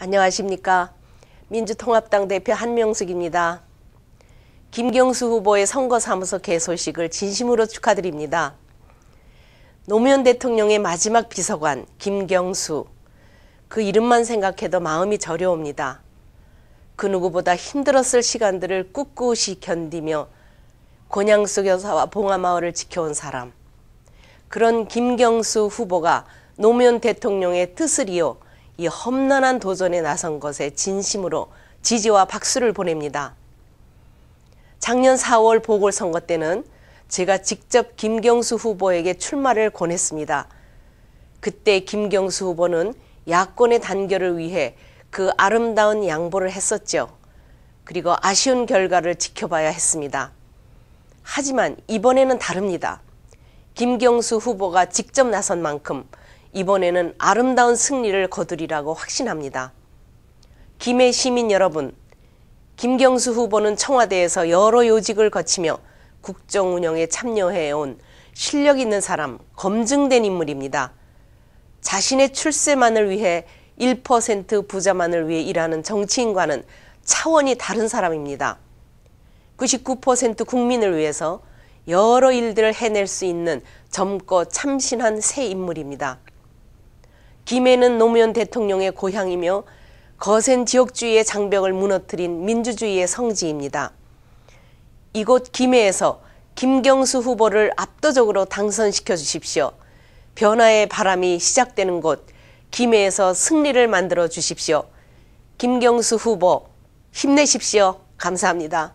안녕하십니까. 민주통합당 대표 한명숙입니다. 김경수 후보의 선거사무소 개소식을 진심으로 축하드립니다. 노무현 대통령의 마지막 비서관 김경수. 그 이름만 생각해도 마음이 저려옵니다. 그 누구보다 힘들었을 시간들을 꿋꿋이 견디며 곤양숙 여사와 봉하마을을 지켜온 사람. 그런 김경수 후보가 노무현 대통령의 뜻을 이어 이 험난한 도전에 나선 것에 진심으로 지지와 박수를 보냅니다. 작년 4월 보궐선거 때는 제가 직접 김경수 후보에게 출마를 권했습니다. 그때 김경수 후보는 야권의 단결을 위해 그 아름다운 양보를 했었죠. 그리고 아쉬운 결과를 지켜봐야 했습니다. 하지만 이번에는 다릅니다. 김경수 후보가 직접 나선 만큼 이번에는 아름다운 승리를 거두리라고 확신합니다. 김해 시민 여러분, 김경수 후보는 청와대에서 여러 요직을 거치며 국정 운영에 참여해온 실력 있는 사람, 검증된 인물입니다. 자신의 출세만을 위해 1% 부자만을 위해 일하는 정치인과는 차원이 다른 사람입니다. 99% 국민을 위해서 여러 일들을 해낼 수 있는 젊고 참신한 새 인물입니다. 김해는 노무현 대통령의 고향이며 거센 지역주의의 장벽을 무너뜨린 민주주의의 성지입니다. 이곳 김해에서 김경수 후보를 압도적으로 당선시켜 주십시오. 변화의 바람이 시작되는 곳, 김해에서 승리를 만들어 주십시오. 김경수 후보, 힘내십시오. 감사합니다.